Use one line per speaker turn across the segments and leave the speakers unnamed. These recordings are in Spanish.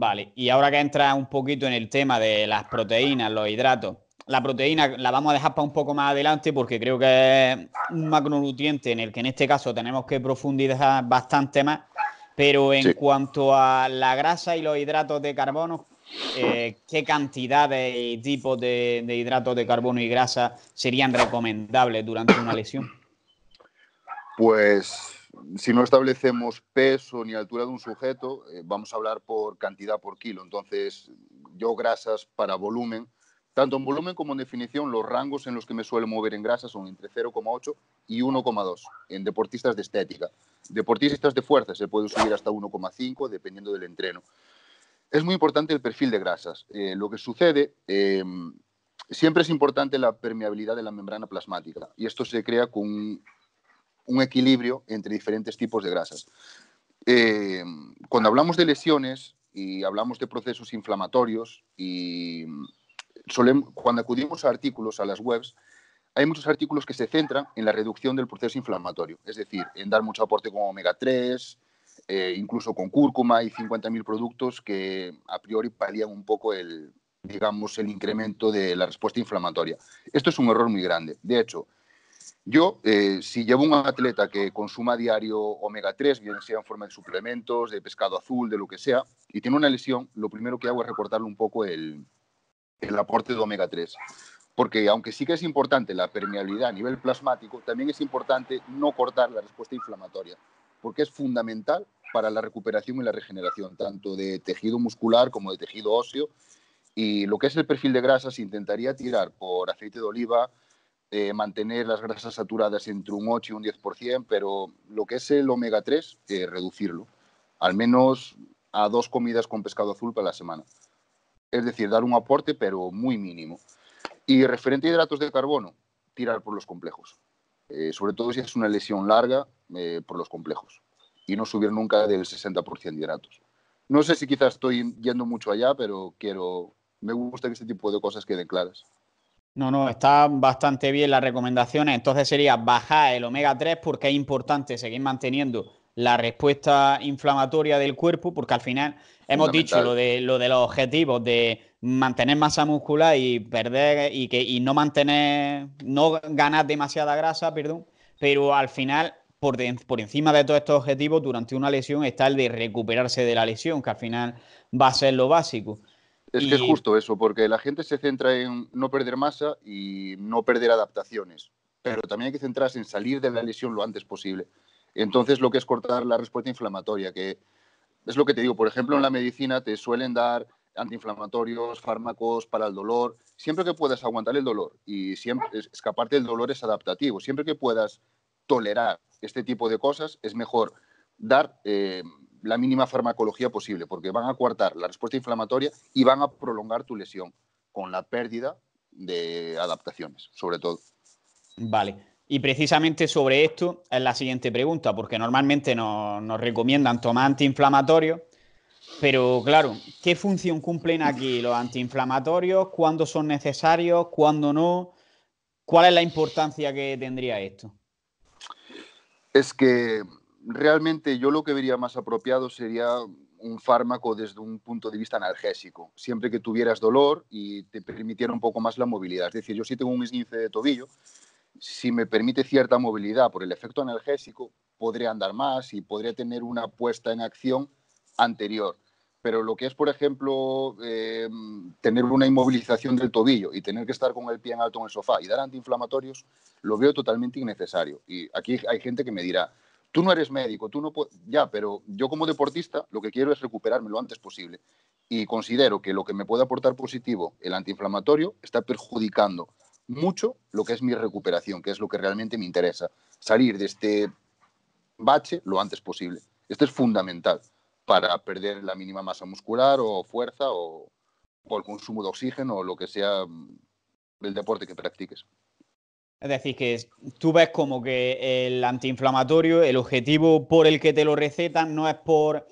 Vale, y ahora que entra un poquito en el tema de las proteínas, los hidratos, la proteína la vamos a dejar para un poco más adelante porque creo que es un macronutriente en el que en este caso tenemos que profundizar bastante más, pero en cuanto a la grasa y los hidratos de carbono, eh, ¿qué cantidades y tipos de hidratos de carbono y grasa serían recomendables durante una lesión?
Pues si no establecemos peso ni altura de un sujeto, eh, vamos a hablar por cantidad por kilo. Entonces, yo grasas para volumen, tanto en volumen como en definición, los rangos en los que me suelo mover en grasas son entre 0,8 y 1,2 en deportistas de estética. Deportistas de fuerza se puede subir hasta 1,5 dependiendo del entreno. Es muy importante el perfil de grasas. Eh, lo que sucede, em, siempre es importante la permeabilidad de la membrana plasmática y esto se crea con un equilibrio entre diferentes tipos de grasas. Eh, cuando hablamos de lesiones y hablamos de procesos inflamatorios y cuando acudimos a artículos, a las webs, hay muchos artículos que se centran en la reducción del proceso inflamatorio, es decir, en dar mucho aporte con omega 3, eh, incluso con cúrcuma y 50.000 productos que a priori palían un poco el, digamos, el incremento de la respuesta inflamatoria. Esto es un error muy grande. De hecho, yo, eh, si llevo un atleta que consuma diario omega 3, bien sea en forma de suplementos, de pescado azul, de lo que sea, y tiene una lesión, lo primero que hago es recortarle un poco el, el aporte de omega 3. Porque aunque sí que es importante la permeabilidad a nivel plasmático, también es importante no cortar la respuesta inflamatoria, porque es fundamental para la recuperación y la regeneración, tanto de tejido muscular como de tejido óseo. Y lo que es el perfil de grasas, intentaría tirar por aceite de oliva, eh, mantener las grasas saturadas entre un 8 y un 10%, pero lo que es el omega 3, eh, reducirlo, al menos a dos comidas con pescado azul para la semana. Es decir, dar un aporte, pero muy mínimo. Y referente a hidratos de carbono, tirar por los complejos, eh, sobre todo si es una lesión larga por los complejos, y no subir nunca del 60% de hidratos. No sé si quizás estoy yendo mucho allá, pero quiero, me gusta que este tipo de cosas queden claras.
No, no, está bastante bien las recomendaciones. Entonces sería bajar el omega 3 porque es importante seguir manteniendo la respuesta inflamatoria del cuerpo, porque al final hemos dicho lo de, de los objetivos de mantener masa muscular y perder y que no mantener, no ganar demasiada grasa, perdón, pero al final por, por, encima de todos estos objetivos durante una lesión está el de recuperarse de la lesión, que al final va a ser lo básico. Es que es justo
eso, porque la gente se centra en no perder masa y no perder adaptaciones, pero también hay que centrarse en salir de la lesión lo antes posible. Entonces, lo que es cortar la respuesta inflamatoria, que es lo que te digo, por ejemplo, en la medicina te suelen dar antiinflamatorios, fármacos para el dolor, siempre que puedas aguantar el dolor y siempre escaparte del dolor es adaptativo, siempre que puedas tolerar este tipo de cosas es mejor dar eh, la mínima farmacología posible, porque van a coartar la respuesta inflamatoria y van a prolongar tu lesión con la pérdida de adaptaciones, sobre todo.
Vale. Y precisamente sobre esto es la siguiente pregunta, porque normalmente nos, nos recomiendan tomar antiinflamatorios, pero claro, ¿qué función cumplen aquí los antiinflamatorios? ¿Cuándo son necesarios? ¿Cuándo no? ¿Cuál es la importancia que tendría esto?
Es que realmente yo lo que vería más apropiado sería un fármaco desde un punto de vista analgésico, siempre que tuvieras dolor y te permitiera un poco más la movilidad. Es decir, yo sí tengo un esguince de tobillo, si me permite cierta movilidad por el efecto analgésico, podré andar más y podría tener una puesta en acción anterior. Pero lo que es, por ejemplo, eh, tener una inmovilización del tobillo y tener que estar con el pie en alto en el sofá y dar antiinflamatorios, lo veo totalmente innecesario. Y aquí hay gente que me dirá, Tú no eres médico, tú no puedes, ya, pero yo como deportista lo que quiero es recuperarme lo antes posible y considero que lo que me puede aportar positivo el antiinflamatorio está perjudicando mucho lo que es mi recuperación, que es lo que realmente me interesa, salir de este bache lo antes posible. Esto es fundamental para perder la mínima masa muscular o fuerza o, el consumo de oxígeno o lo que sea mm, el deporte que practiques.
Es decir, que tú ves como que el antiinflamatorio, el objetivo por el que te lo recetan no es por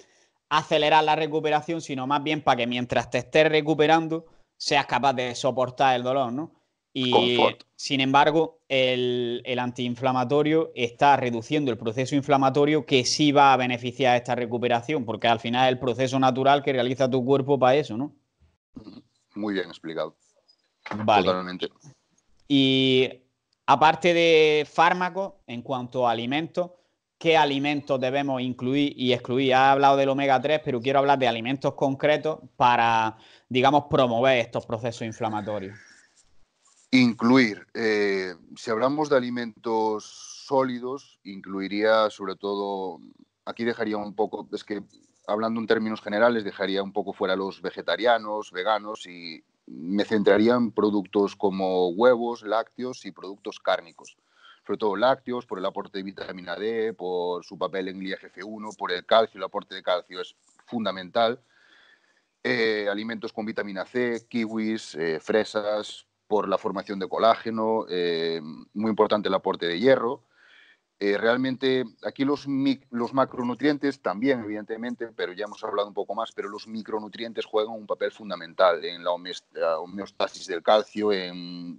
acelerar la recuperación, sino más bien para que mientras te estés recuperando seas capaz de soportar el dolor, ¿no? Y sin embargo, el, antiinflamatorio está reduciendo el proceso inflamatorio que sí va a beneficiar esta recuperación, porque al final es el proceso natural que realiza tu cuerpo para eso, ¿no?
Muy bien explicado. Vale. Totalmente.
Y Aparte de fármacos, en cuanto a alimentos, ¿qué alimentos debemos incluir y excluir? Ha hablado del omega 3, pero quiero hablar de alimentos concretos para, digamos, promover estos procesos inflamatorios.
Incluir. Eh, si hablamos de alimentos sólidos, incluiría sobre todo, aquí dejaría un poco, es que hablando en términos generales, dejaría un poco fuera los vegetarianos, veganos y me centraría en productos como huevos, lácteos y productos cárnicos. Sobre todo lácteos, por el aporte de vitamina D, por su papel en IGF-1, por el calcio, el aporte de calcio es fundamental. Eh, alimentos con vitamina C, kiwis, eh, fresas, por la formación de colágeno, eh, muy importante el aporte de hierro eh, realmente aquí los, los macronutrientes también, evidentemente, pero ya hemos hablado un poco más, pero los micronutrientes juegan un papel fundamental en la, homeostasis del calcio, en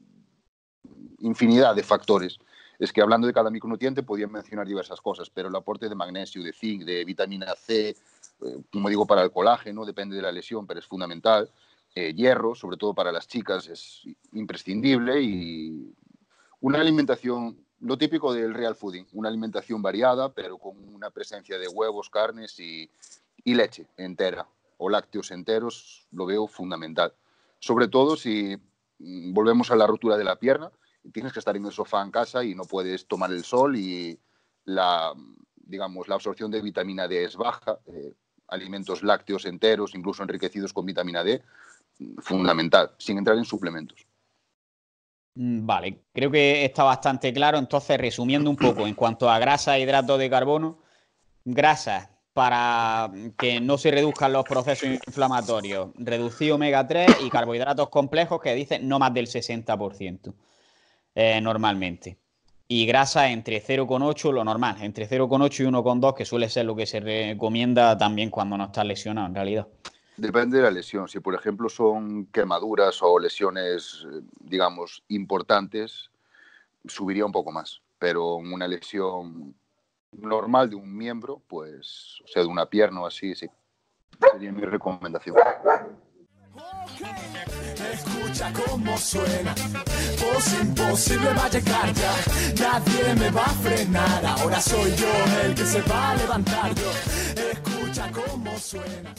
infinidad de factores. Es que hablando de cada micronutriente podían mencionar diversas cosas, pero el aporte de magnesio, de zinc, de vitamina C, eh, como digo, para el colágeno, depende de la lesión, pero es fundamental. Eh, hierro, sobre todo para las chicas, es imprescindible y una alimentación lo típico del real fooding, una alimentación variada, pero con una presencia de huevos, carnes y, leche entera o lácteos enteros, lo veo fundamental. Sobre todo si mm, volvemos a la rotura de la pierna, tienes que estar en el sofá en casa y no puedes tomar el sol y la, digamos, la absorción de vitamina D es baja, eh, alimentos lácteos enteros, incluso enriquecidos con vitamina D, mm, fundamental, sin entrar en suplementos.
Mm, vale, creo que está bastante claro. Entonces, resumiendo un poco, en cuanto a grasa e hidratos de carbono, grasas para que no se reduzcan los procesos inflamatorios, reducir omega 3 y carbohidratos complejos que dicen no más del 60% eh, normalmente. Y grasa entre 0,8, lo normal, entre 0,8 y 1,2, que suele ser lo que se recomienda también cuando no estás lesionado en realidad.
Depende de la lesión. Si, por ejemplo, son quemaduras o lesiones, eh, digamos, importantes, subiría un poco más. Pero una lesión normal de un miembro, pues, o sea, de una pierna o así, sí. Sería mi recomendación. Ahora soy yo el que se va a levantar. Escucha cómo suena.